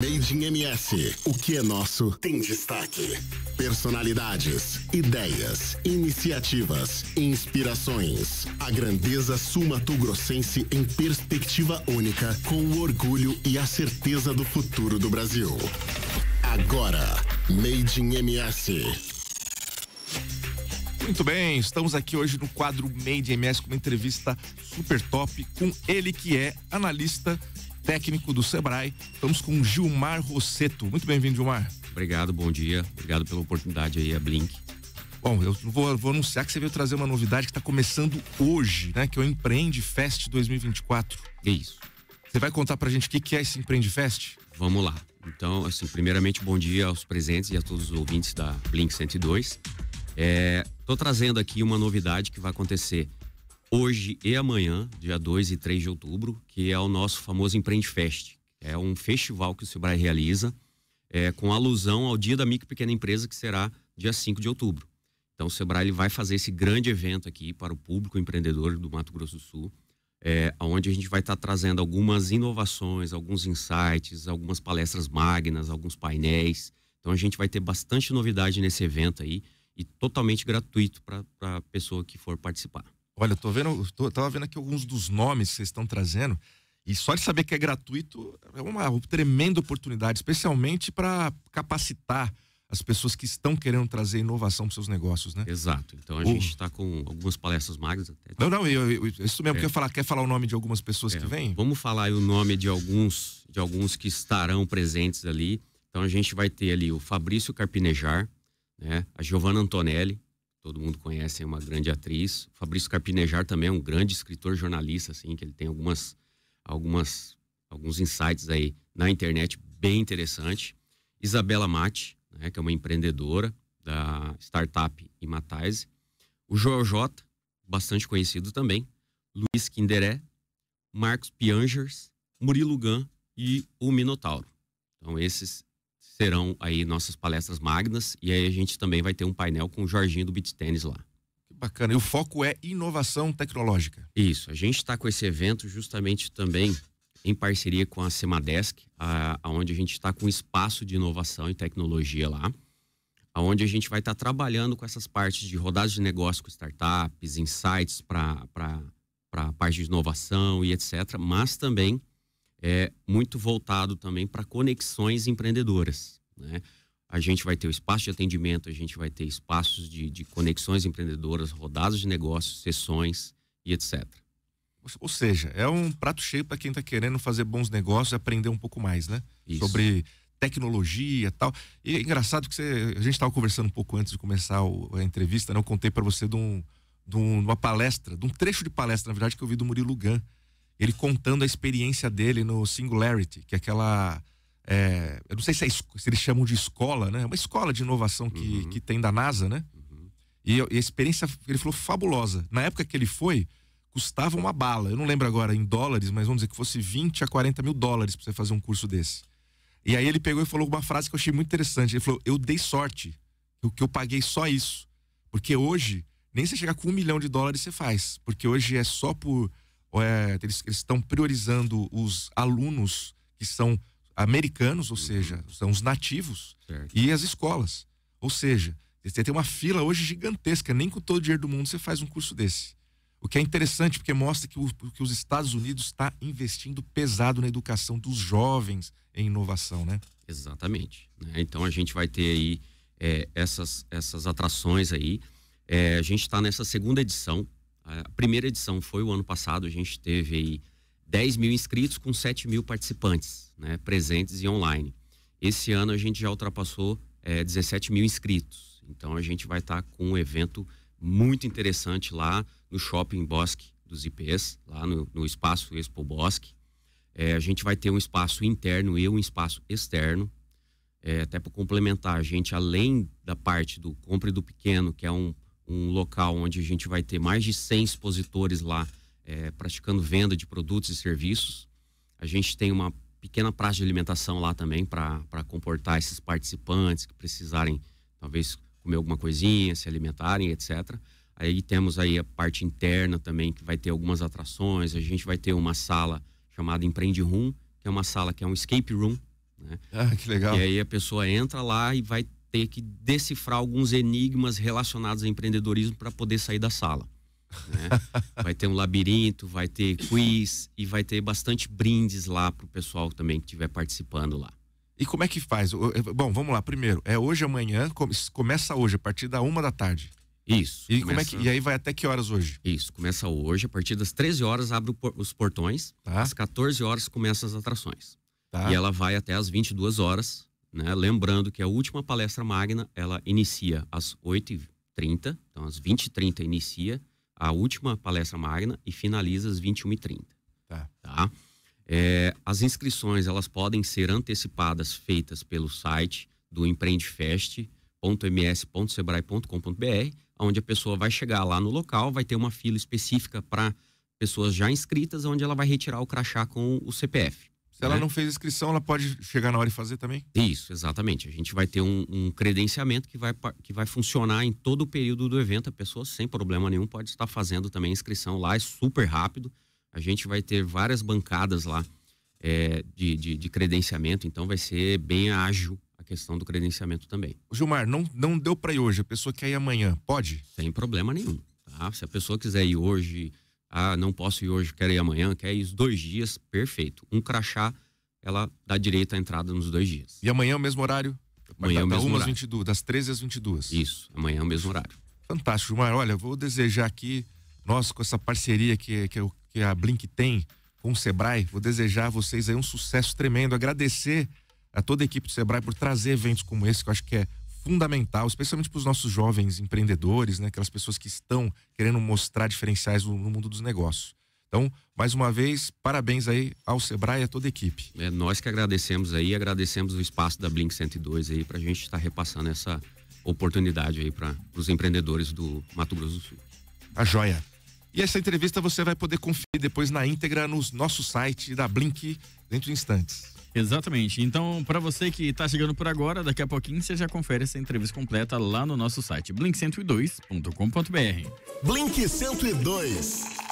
Made in MS. O que é nosso tem destaque. Personalidades, ideias, iniciativas, inspirações. A grandeza sumatogrossense em perspectiva única, com o orgulho e a certeza do futuro do Brasil. Agora, Made in MS. Muito bem, estamos aqui hoje no quadro Made in MS com uma entrevista super top com ele que é analista técnico do Sebrae. Estamos com Gilmar Rosseto. Muito bem-vindo, Gilmar. Obrigado, bom dia. Obrigado pela oportunidade aí, a Blink. Bom, eu vou, vou anunciar que você veio trazer uma novidade que está começando hoje, né? Que é o Empreende Fest 2024. É isso. Você vai contar pra gente o que, que é esse Empreende Fest? Vamos lá. Então, assim, primeiramente, bom dia aos presentes e a todos os ouvintes da Blink 102. Estou é, trazendo aqui uma novidade que vai acontecer hoje e amanhã, dia 2 e 3 de outubro, que é o nosso famoso Empreende Fest. É um festival que o Sebrae realiza é, com alusão ao Dia da Micro e Pequena Empresa, que será dia 5 de outubro. Então, o Sebrae ele vai fazer esse grande evento aqui para o público empreendedor do Mato Grosso do Sul, é, onde a gente vai estar tá trazendo algumas inovações, alguns insights, algumas palestras magnas, alguns painéis. Então, a gente vai ter bastante novidade nesse evento aí e totalmente gratuito para a pessoa que for participar. Olha, eu tô vendo, eu tava vendo aqui alguns dos nomes que vocês estão trazendo. E só de saber que é gratuito é uma tremenda oportunidade, especialmente para capacitar as pessoas que estão querendo trazer inovação para seus negócios, né? Exato. Então a o... gente está com algumas palestras magras Até... Não, não, eu, eu, isso mesmo. É. Quer, falar, quer falar o nome de algumas pessoas é. que vêm? Vamos falar o nome de alguns, de alguns que estarão presentes ali. Então a gente vai ter ali o Fabrício Carpinejar, né? a Giovana Antonelli, todo mundo conhece, é uma grande atriz. Fabrício Carpinejar também é um grande escritor jornalista, assim, que ele tem algumas, algumas, alguns insights aí na internet bem interessante. Isabela Mate, né, que é uma empreendedora da startup Imatize. O Joel J, bastante conhecido também. Luiz Kinderé, Marcos Piangers, Murilo Gan e o Minotauro. Então, esses serão aí nossas palestras magnas e aí a gente também vai ter um painel com o Jorginho do Beach Tennis lá. Que bacana. E o foco é inovação tecnológica. Isso. A gente está com esse evento justamente também em parceria com a Semadesc, aonde a, a gente está com espaço de inovação e tecnologia lá, aonde a gente vai estar tá trabalhando com essas partes de rodadas de negócio com startups, insights para para parte de inovação e etc. Mas também é muito voltado também para conexões empreendedoras. Né? A gente vai ter o espaço de atendimento, a gente vai ter espaços de, de conexões empreendedoras, rodadas de negócios, sessões e etc. Ou seja, é um prato cheio para quem está querendo fazer bons negócios e aprender um pouco mais, né? Isso. Sobre tecnologia tal. E é engraçado que você, a gente estava conversando um pouco antes de começar a entrevista, né? eu contei para você de, um, de, uma palestra, de um trecho de palestra, na verdade, que eu vi do Murilo Gun ele contando a experiência dele no Singularity, que é aquela. É, eu não sei se, é, se, eles chamam de escola, né? É uma escola de inovação que, uhum. que tem da NASA, né? Uhum. E, e, a experiência, ele falou, fabulosa. Na época que ele foi, custava uma bala. Eu não lembro agora em dólares, mas vamos dizer que fosse 20 a 40 mil dólares para você fazer um curso desse. E aí ele pegou e falou uma frase que eu achei muito interessante. Ele falou: Eu dei sorte, o que eu paguei só isso. Porque hoje, nem se chegar com um milhão de dólares você faz. Porque hoje é só por é, eles estão priorizando os alunos que são americanos, ou uhum. seja, são os nativos, certo. e as escolas. Ou seja, você tem uma fila hoje gigantesca, nem com todo o dinheiro do mundo você faz um curso desse. O que é interessante, porque mostra que, o, que os Estados Unidos está investindo pesado na educação dos jovens em inovação, né? Exatamente. Né? Então a gente vai ter aí é, essas, essas atrações aí. É, a gente está nessa segunda edição a primeira edição foi o ano passado, a gente teve aí 10 mil inscritos com 7 mil participantes, né, presentes e online. Esse ano a gente já ultrapassou é, 17 mil inscritos. Então a gente vai estar tá com um evento muito interessante lá no Shopping Bosque dos IPs, lá no, no espaço Expo Bosque. É, a gente vai ter um espaço interno e um espaço externo. É, até para complementar, a gente, além da parte do compra do pequeno, que é um um local onde a gente vai ter mais de 100 expositores lá é, praticando venda de produtos e serviços. A gente tem uma pequena praça de alimentação lá também para comportar esses participantes que precisarem talvez comer alguma coisinha, se alimentarem, etc. Aí temos aí a parte interna também que vai ter algumas atrações. A gente vai ter uma sala chamada Empreende Room, que é uma sala que é um escape room. Né? Ah, que legal. E aí a pessoa entra lá e vai ter que decifrar alguns enigmas relacionados a empreendedorismo para poder sair da sala. Né? Vai ter um labirinto, vai ter quiz e vai ter bastante brindes lá para o pessoal também que estiver participando lá. E como é que faz? Eh, bom, vamos lá. Primeiro, é hoje amanhã, começa hoje, a partir da uma da tarde. Isso. E, começa... é que... e aí vai até que horas hoje? Isso, começa hoje, a partir das 13 horas abre os portões, tá. às 14 horas começam as atrações. Tá. E ela vai até às 22 horas, né? Lembrando que a última palestra magna, ela inicia às 8h30, então às 20h30 inicia a última palestra magna e finaliza às 21h30. Tá. tá? É, as inscrições, elas podem ser antecipadas, feitas pelo site do empreendefest.ms.sebrae.com.br, onde a pessoa vai chegar lá no local, vai ter uma fila específica para pessoas já inscritas, onde ela vai retirar o crachá com o CPF. Se ela né? não fez inscrição, ela pode chegar na hora e fazer também? Isso, exatamente. A gente vai ter um, um, credenciamento que vai, que vai funcionar em todo o período do evento. A pessoa, sem problema nenhum, pode estar fazendo também a inscrição lá, é super rápido. A gente vai ter várias bancadas lá é, de, de, de, credenciamento, então vai ser bem ágil a questão do credenciamento também. Gilmar, não, não deu para ir hoje, a pessoa quer ir amanhã, pode? Sem problema nenhum. Tá? Se a pessoa quiser ir hoje ah, não posso ir hoje, quero ir amanhã, quer é ir dois dias, perfeito. Um crachá, ela dá direito à entrada nos dois dias. E amanhã é o mesmo horário? Amanhã é o mesmo horário. das 13 às 22. Isso, amanhã é o mesmo horário. Fantástico, Gilmar. Olha, vou desejar aqui, nós com essa parceria que, que, que a Blink tem com o Sebrae, vou desejar a vocês aí um sucesso tremendo, agradecer a toda a equipe do Sebrae por trazer eventos como esse, que eu acho que é fundamental, especialmente para os nossos jovens empreendedores, né? aquelas pessoas que estão querendo mostrar diferenciais no, no mundo dos negócios. Então, mais uma vez, parabéns aí ao Sebrae e a toda a equipe. É, nós que agradecemos aí, agradecemos o espaço da Blink 102 aí para a gente estar tá repassando essa oportunidade aí para os empreendedores do Mato Grosso do Sul. A joia. E essa entrevista você vai poder conferir depois na íntegra no nosso site da Blink dentro de instantes. Exatamente. Então, para você que está chegando por agora, daqui a pouquinho você já confere essa entrevista completa lá no nosso site blink102.com.br. Blink 102.